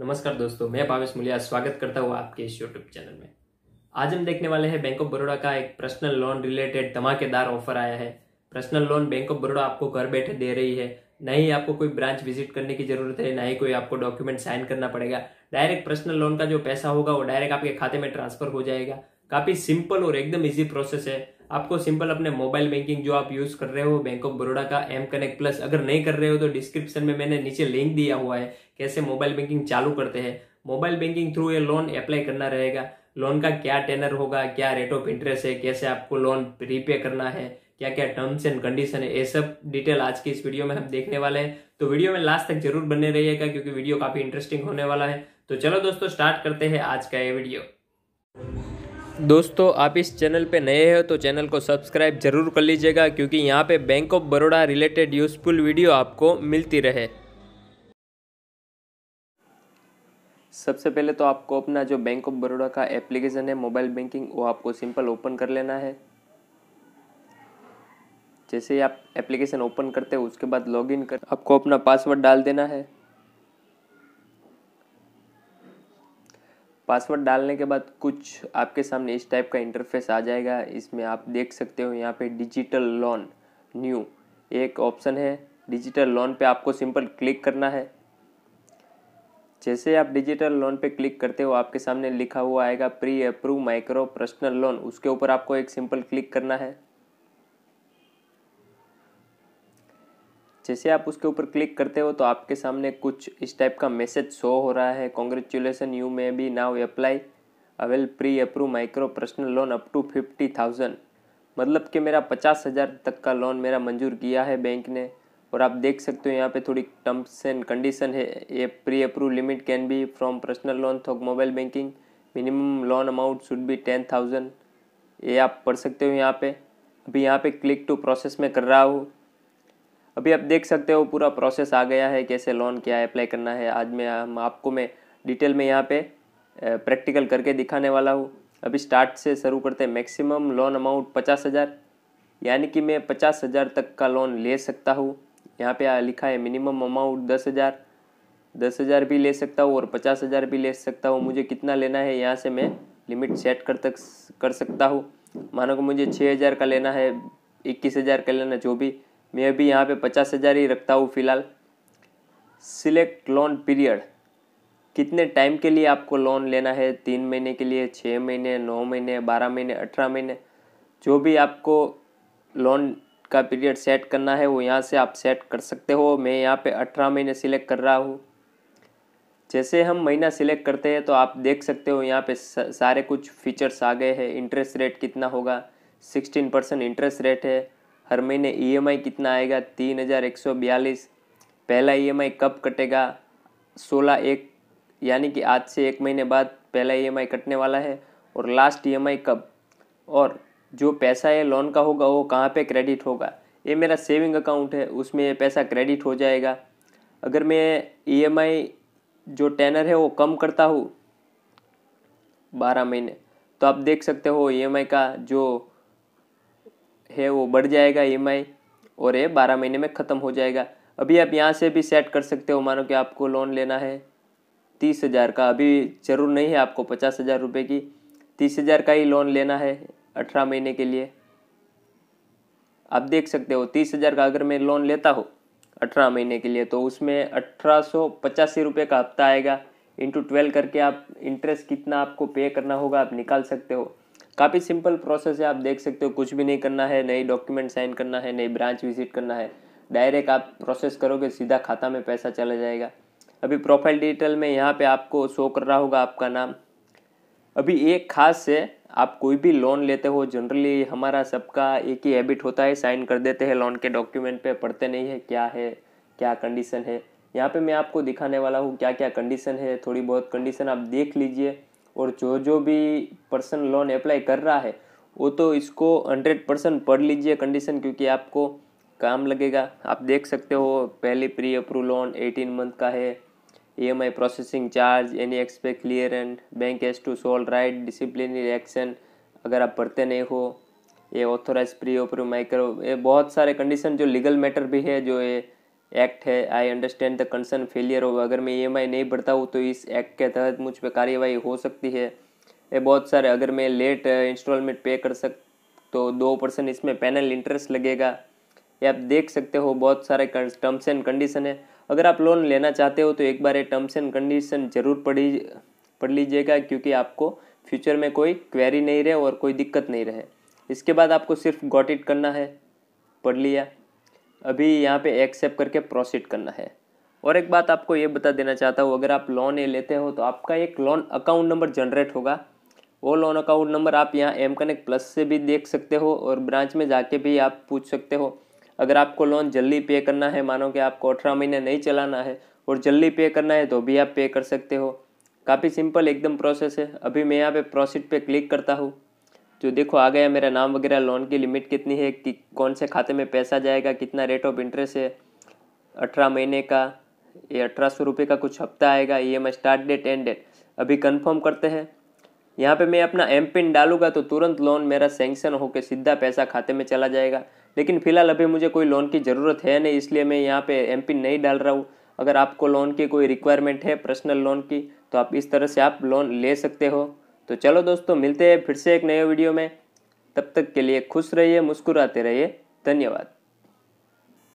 नमस्कार दोस्तों मैं भावेश मुलिया स्वागत करता हूँ आपके इस यूट्यूब चैनल में आज हम देखने वाले हैं बैंक ऑफ बड़ोडा का एक पर्सनल लोन रिलेटेड धमाकेदार ऑफर आया है personal loan bank of Baroda आपको घर बैठे दे रही है ना ही आपको कोई ब्रांच विजिट करने की जरूरत है ना ही कोई आपको डॉक्यूमेंट साइन करना पड़ेगा डायरेक्ट पर्सनल लोन का जो पैसा होगा वो डायरेक्ट आपके खाते में ट्रांसफर हो जाएगा काफी सिंपल और एकदम ईजी प्रोसेस है आपको सिंपल अपने मोबाइल बैंकिंग जो आप यूज कर रहे हो बैंक ऑफ बड़ौदा का एम कनेक्ट प्लस अगर नहीं कर रहे हो तो डिस्क्रिप्शन में मैंने नीचे लिंक दिया हुआ है कैसे मोबाइल बैंकिंग चालू करते हैं मोबाइल बैंकिंग थ्रू ये लोन अप्लाई करना रहेगा लोन का क्या टेनर होगा क्या रेट ऑफ इंटरेस्ट है कैसे आपको लोन रीपे करना है क्या क्या टर्म्स एंड कंडीशन है ये सब डिटेल आज की इस वीडियो में हम देखने वाले हैं तो वीडियो में लास्ट तक जरूर बने रहिएगा क्योंकि वीडियो काफी इंटरेस्टिंग होने वाला है तो चलो दोस्तों स्टार्ट करते हैं आज का ये वीडियो दोस्तों आप इस चैनल पे नए हो तो चैनल को सब्सक्राइब जरूर कर लीजिएगा क्योंकि यहाँ पे bank of Baroda related useful video आपको मिलती रहे सबसे पहले तो आपको अपना जो बैंक ऑफ बड़ोड़ा का एप्लीकेशन है मोबाइल बैंकिंग वो आपको सिंपल ओपन कर लेना है जैसे ही आप एप्लीकेशन ओपन करते हो उसके बाद लॉग कर आपको अपना पासवर्ड डाल देना है पासवर्ड डालने के बाद कुछ आपके सामने इस टाइप का इंटरफेस आ जाएगा इसमें आप देख सकते हो यहाँ पे डिजिटल लोन न्यू एक ऑप्शन है डिजिटल लोन पे आपको सिंपल क्लिक करना है जैसे आप डिजिटल लोन पे क्लिक करते हो आपके सामने लिखा हुआ आएगा pre approve micro personal loan उसके ऊपर आपको एक सिंपल क्लिक करना है जैसे आप उसके ऊपर क्लिक करते हो तो आपके सामने कुछ इस टाइप का मैसेज शो हो रहा है congratulation you may be now apply avail pre approve micro personal loan up to fifty thousand मतलब कि मेरा पचास हज़ार तक का लोन मेरा मंजूर किया है बैंक ने और आप देख सकते हो यहाँ पे थोड़ी टर्म्स एंड कंडीशन है ये pre approve limit can be from personal loan थॉक mobile banking minimum loan amount should be ten thousand ये आप पढ़ सकते हो यहाँ पे अभी यहाँ पे क्लिक टू प्रोसेस में कर रहा हूँ अभी आप देख सकते हो पूरा प्रोसेस आ गया है कैसे लोन क्या अप्लाई करना है आज मैं हम आपको मैं डिटेल में यहाँ पे प्रैक्टिकल करके दिखाने वाला हूँ अभी स्टार्ट से शुरू करते हैं मैक्सिमम लोन अमाउंट पचास हज़ार यानी कि मैं पचास हज़ार तक का लोन ले सकता हूँ यहाँ पे लिखा है मिनिमम अमाउंट दस हज़ार दस हज़ार भी ले सकता हूँ और पचास हज़ार भी ले सकता हूँ मुझे कितना लेना है यहाँ से मैं लिमिट सेट कर तक कर सकता हूँ मानो को मुझे छः हज़ार का लेना है इक्कीस हज़ार का लेना जो भी मैं अभी यहाँ पे पचास हज़ार ही रखता हूँ फ़िलहाल सिलेक्ट लोन पीरियड कितने टाइम के लिए आपको लोन लेना है तीन महीने के लिए छः महीने नौ महीने बारह महीने अठारह महीने जो भी आपको लोन का पीरियड सेट करना है वो यहाँ से आप सेट कर सकते हो मैं यहाँ पे अठारह महीने सिलेक्ट कर रहा हूँ जैसे हम महीना सिलेक्ट करते हैं तो आप देख सकते हो यहाँ पे सारे कुछ फीचर्स आ गए हैं इंटरेस्ट रेट कितना होगा सिक्सटीन परसेंट इंटरेस्ट रेट है हर महीने ईएमआई e कितना आएगा तीन हज़ार एक सौ बयालीस पहला ईएमआई e कब कटेगा सोलह एक यानी कि आज से एक महीने बाद पहला ईएमआई e कटने वाला है और लास्ट ईएमआई कब और जो पैसा है लोन का होगा वो कहाँ पे क्रेडिट होगा ये मेरा सेविंग अकाउंट है उसमें ये पैसा क्रेडिट हो जाएगा अगर मैं ईएमआई जो टेनर है वो कम करता हूँ बारह महीने तो आप देख सकते हो ईएमआई का जो है वो बढ़ जाएगा ई e और ये बारह महीने में ख़त्म हो जाएगा अभी आप यहाँ से भी सेट कर सकते हो मानो कि आपको लोन लेना है तीस हज़ार का अभी ज़रूर नहीं है आपको पचास हज़ार रुपये की तीस हज़ार का ही लोन लेना है अठारह महीने के लिए आप देख सकते हो तीस हज़ार का अगर मैं लोन लेता हो अठारह महीने के लिए तो उसमें अठारह सौ पचासी रुपये का हफ्ता आएगा इंटू ट्वेल्व करके आप इंटरेस्ट कितना आपको पे करना होगा आप निकाल सकते हो काफ़ी सिंपल प्रोसेस है आप देख सकते हो कुछ भी नहीं करना है नई डॉक्यूमेंट साइन करना है नई ब्रांच विजिट करना है डायरेक्ट आप प्रोसेस करोगे सीधा खाता में पैसा चला जाएगा अभी प्रोफाइल डिटेल में यहाँ पे आपको शो कर रहा होगा आपका नाम अभी एक खास से आप कोई भी लोन लेते हो जनरली हमारा सबका एक ही हैबिट होता है साइन कर देते हैं लोन के डॉक्यूमेंट पे पढ़ते नहीं है क्या है क्या कंडीशन है यहाँ पे मैं आपको दिखाने वाला हूँ क्या क्या कंडीशन है थोड़ी बहुत कंडीशन आप देख लीजिए और जो जो भी पर्सन लोन अप्लाई कर रहा है वो तो इसको हंड्रेड परसेंट पढ़ लीजिए कंडीशन क्योंकि आपको काम लगेगा आप देख सकते हो पहले pre approve loan eighteen month का है ई processing charge any expect clear and bank as to solve right disciplinary action अगर आप भरते नहीं हो ये ऑथोराइज प्री अप्रूव माइक्रो ये बहुत सारे कंडीशन जो लीगल मैटर भी है जो ये एक्ट है I understand the concern failure होगा अगर मैं ई नहीं भरता हूँ तो इस एक्ट के तहत मुझ पर कार्यवाही हो सकती है ये बहुत सारे अगर मैं लेट इंस्टॉलमेंट पे कर सक तो दो परसेंट इसमें पैनल इंटरेस्ट लगेगा ये आप देख सकते हो बहुत सारे टर्म्स एंड कंडीशन है अगर आप लोन लेना चाहते हो तो एक बार ये टर्म्स एंड कंडीशन ज़रूर पढ़ी पढ़ लीजिएगा क्योंकि आपको फ्यूचर में कोई क्वेरी नहीं रहे और कोई दिक्कत नहीं रहे इसके बाद आपको सिर्फ गॉट इट करना है पढ़ लिया अभी यहाँ पे एक्सेप्ट करके प्रोसीड करना है और एक बात आपको ये बता देना चाहता हूँ अगर आप लोन ये लेते हो तो आपका एक लोन अकाउंट नंबर जनरेट होगा वो लोन अकाउंट नंबर आप यहाँ एम कनेक्ट प्लस से भी देख सकते हो और ब्रांच में जाके भी आप पूछ सकते हो अगर आपको लोन जल्दी पे करना है मानो कि आपको अठारह महीने नहीं चलाना है और जल्दी पे करना है तो भी आप पे कर सकते हो काफ़ी सिंपल एकदम प्रोसेस है अभी मैं यहाँ पे प्रोसीड पे क्लिक करता हूँ जो तो देखो आ गया मेरा नाम वगैरह लोन की लिमिट कितनी है कि कौन से खाते में पैसा जाएगा कितना रेट ऑफ इंटरेस्ट है अठारह महीने का ये अठारह सौ रुपये का कुछ हफ्ता आएगा E M start date end date अभी कंफर्म करते हैं यहाँ पे मैं अपना एम पिन डालूंगा तो तुरंत लोन मेरा सेंक्शन होकर सीधा पैसा खाते में चला जाएगा लेकिन फिलहाल अभी मुझे कोई लोन की ज़रूरत है नहीं इसलिए मैं यहाँ पे एम पिन नहीं डाल रहा हूँ अगर आपको लोन की कोई रिक्वायरमेंट है पर्सनल लोन की तो आप इस तरह से आप लोन ले सकते हो तो चलो दोस्तों मिलते हैं फिर से एक नए वीडियो में तब तक के लिए खुश रहिए मुस्कुराते रहिए धन्यवाद